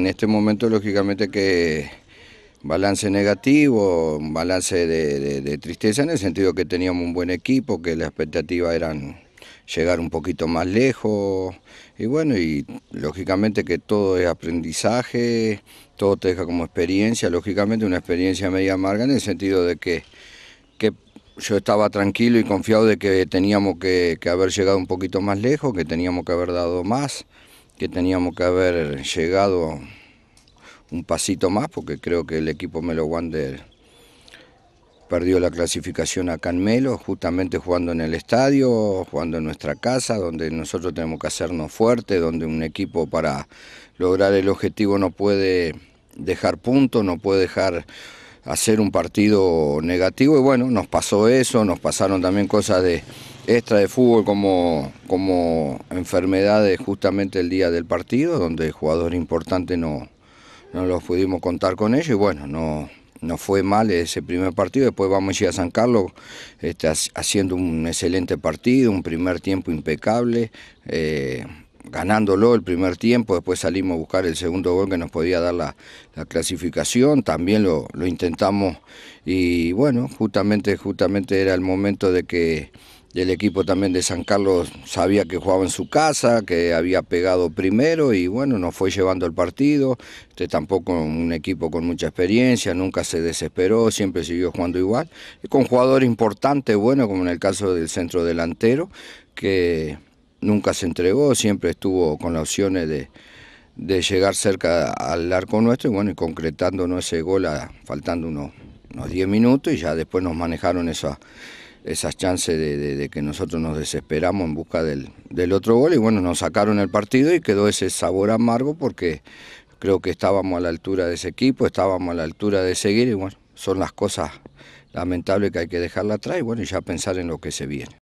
En este momento, lógicamente, que balance negativo, balance de, tristeza en el sentido que teníamos un buen equipo, que la expectativa era llegar un poquito más lejos y bueno, y lógicamente que todo es aprendizaje, todo te deja como experiencia, lógicamente una experiencia media amarga en el sentido de que, yo estaba tranquilo y confiado de que teníamos que haber llegado un poquito más lejos, que teníamos que haber dado más que teníamos que haber llegado un pasito más, porque creo que el equipo Melo Wander perdió la clasificación acá en Melo, justamente jugando en el estadio, jugando en nuestra casa, donde nosotros tenemos que hacernos fuerte donde un equipo para lograr el objetivo no puede dejar puntos, no puede dejar hacer un partido negativo y bueno, nos pasó eso, nos pasaron también cosas de extra de fútbol como, como enfermedades justamente el día del partido, donde el jugador importante no, no los pudimos contar con ellos y bueno, no, no fue mal ese primer partido, después vamos a ir a San Carlos este, haciendo un excelente partido, un primer tiempo impecable, eh, ganándolo el primer tiempo, después salimos a buscar el segundo gol que nos podía dar la, clasificación, también lo, lo, intentamos y bueno, justamente, justamente era el momento de que el equipo también de San Carlos sabía que jugaba en su casa, que había pegado primero y bueno, nos fue llevando el partido. Este tampoco un equipo con mucha experiencia, nunca se desesperó, siempre siguió jugando igual. Y con jugadores importantes, bueno, como en el caso del centro delantero, que nunca se entregó, siempre estuvo con las opciones de, llegar cerca al arco nuestro y bueno, y concretándonos ese gol faltando unos, unos 10 minutos y ya después nos manejaron esa esas chances de, que nosotros nos desesperamos en busca del, del, otro gol y bueno, nos sacaron el partido y quedó ese sabor amargo porque creo que estábamos a la altura de ese equipo, estábamos a la altura de seguir y bueno, son las cosas lamentables que hay que dejarla atrás y bueno, ya pensar en lo que se viene.